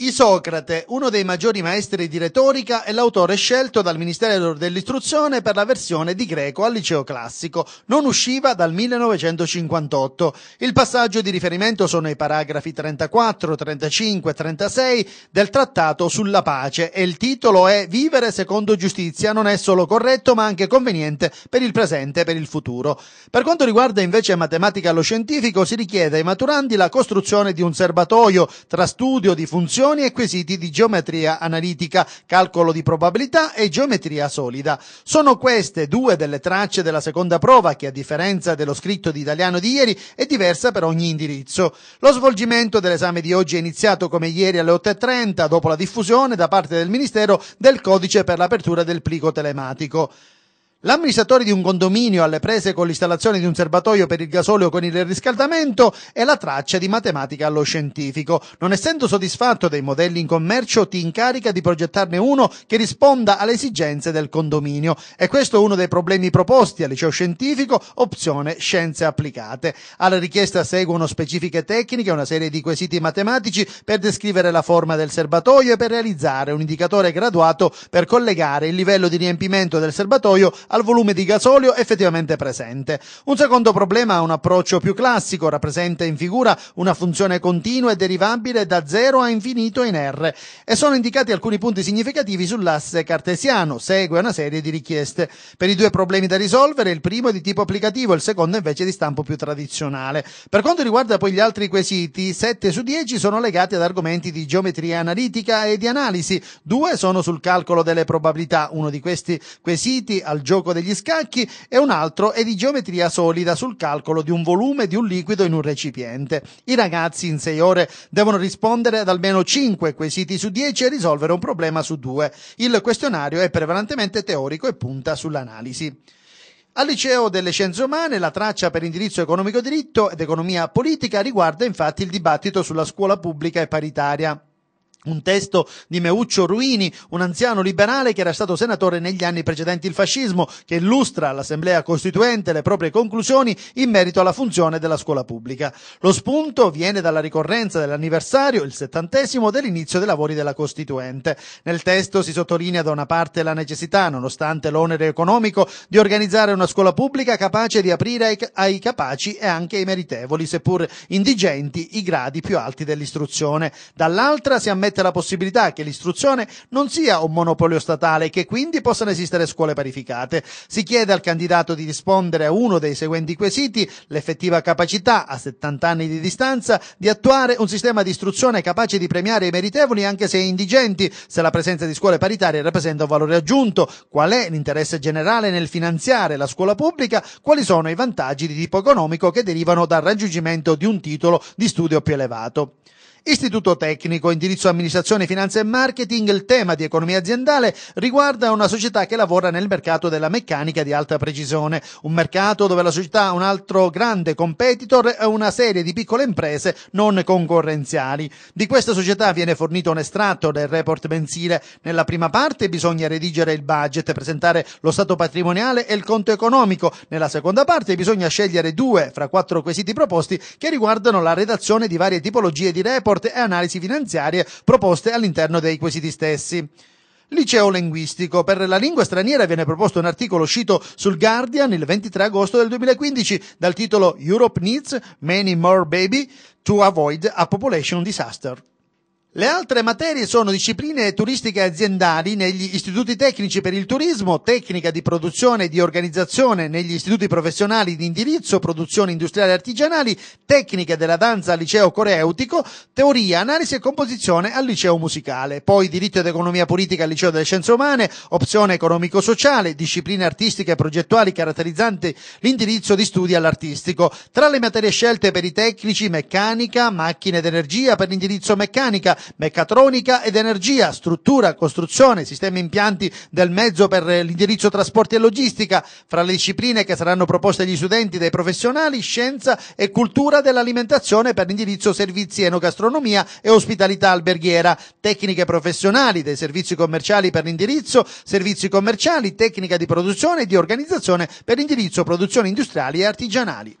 Isocrate, uno dei maggiori maestri di retorica, è l'autore scelto dal Ministero dell'Istruzione per la versione di greco al liceo classico. Non usciva dal 1958. Il passaggio di riferimento sono i paragrafi 34, 35 e 36 del Trattato sulla pace e il titolo è Vivere secondo giustizia non è solo corretto ma anche conveniente per il presente e per il futuro. Per quanto riguarda invece matematica allo scientifico si richiede ai maturandi la costruzione di un serbatoio tra studio di funzioni equazioni e quesiti di geometria analitica, calcolo di probabilità e geometria solida. Sono queste due delle tracce della seconda prova che, a differenza dello scritto di italiano di ieri, è diversa per ogni indirizzo. Lo svolgimento dell'esame di oggi è iniziato come ieri alle 8.30, dopo la diffusione da parte del Ministero del codice per l'apertura del plico telematico. L'amministratore di un condominio alle prese con l'installazione di un serbatoio per il gasolio con il riscaldamento è la traccia di matematica allo scientifico. Non essendo soddisfatto dei modelli in commercio, ti incarica di progettarne uno che risponda alle esigenze del condominio. E questo è uno dei problemi proposti al liceo scientifico, opzione scienze applicate. Alla richiesta seguono specifiche tecniche, una serie di quesiti matematici per descrivere la forma del serbatoio e per realizzare un indicatore graduato per collegare il livello di riempimento del serbatoio al volume di gasolio effettivamente presente. Un secondo problema ha un approccio più classico, rappresenta in figura una funzione continua e derivabile da 0 a infinito in R e sono indicati alcuni punti significativi sull'asse cartesiano, segue una serie di richieste. Per i due problemi da risolvere, il primo è di tipo applicativo, il secondo invece di stampo più tradizionale. Per quanto riguarda poi gli altri quesiti, 7 su 10 sono legati ad argomenti di geometria analitica e di analisi, due sono sul calcolo delle probabilità, uno di questi quesiti al gioco gioco degli scacchi e un altro è di geometria solida sul calcolo di un volume di un liquido in un recipiente. I ragazzi in 6 ore devono rispondere ad almeno 5 quesiti su 10 e risolvere un problema su 2. Il questionario è prevalentemente teorico e punta sull'analisi. Al liceo delle scienze umane la traccia per indirizzo economico diritto ed economia politica riguarda infatti il dibattito sulla scuola pubblica e paritaria. Un testo di Meuccio Ruini, un anziano liberale che era stato senatore negli anni precedenti il fascismo, che illustra all'Assemblea Costituente le proprie conclusioni in merito alla funzione della scuola pubblica. Lo spunto viene dalla ricorrenza dell'anniversario, il settantesimo, dell'inizio dei lavori della Costituente. Nel testo si sottolinea da una parte la necessità, nonostante l'onere economico, di organizzare una scuola pubblica capace di aprire ai, ai capaci e anche ai meritevoli, seppur indigenti, i gradi più alti dell'istruzione. Dall'altra si ammette ammette la possibilità che l'istruzione non sia un monopolio statale e che quindi possano esistere scuole parificate. Si chiede al candidato di rispondere a uno dei seguenti quesiti, l'effettiva capacità, a 70 anni di distanza, di attuare un sistema di istruzione capace di premiare i meritevoli anche se indigenti, se la presenza di scuole paritarie rappresenta un valore aggiunto, qual è l'interesse generale nel finanziare la scuola pubblica, quali sono i vantaggi di tipo economico che derivano dal raggiungimento di un titolo di studio più elevato. Istituto tecnico, indirizzo amministrazione, finanza e marketing, il tema di economia aziendale riguarda una società che lavora nel mercato della meccanica di alta precisione, un mercato dove la società ha un altro grande competitor e una serie di piccole imprese non concorrenziali. Di questa società viene fornito un estratto del report mensile. Nella prima parte bisogna redigere il budget, presentare lo stato patrimoniale e il conto economico. Nella seconda parte bisogna scegliere due fra quattro quesiti proposti che riguardano la redazione di varie tipologie di report report e analisi finanziarie proposte all'interno dei quesiti stessi. Liceo linguistico. Per la lingua straniera viene proposto un articolo uscito sul Guardian il 23 agosto del 2015 dal titolo Europe Needs Many More Baby to Avoid a Population Disaster. Le altre materie sono discipline turistiche aziendali negli istituti tecnici per il turismo, tecnica di produzione e di organizzazione negli istituti professionali di indirizzo, produzione industriale e artigianali, tecnica della danza al liceo coreutico, teoria, analisi e composizione al liceo musicale, poi diritto ed economia politica al liceo delle scienze umane, opzione economico-sociale, discipline artistiche e progettuali caratterizzanti l'indirizzo di studi all'artistico. Tra le materie scelte per i tecnici, meccanica, macchine ed energia per l'indirizzo meccanica, meccatronica ed energia, struttura, costruzione, sistemi impianti del mezzo per l'indirizzo trasporti e logistica, fra le discipline che saranno proposte agli studenti dai professionali, scienza e cultura dell'alimentazione per l'indirizzo servizi enogastronomia e ospitalità alberghiera, tecniche professionali dei servizi commerciali per l'indirizzo, servizi commerciali, tecnica di produzione e di organizzazione per l'indirizzo produzioni industriali e artigianali.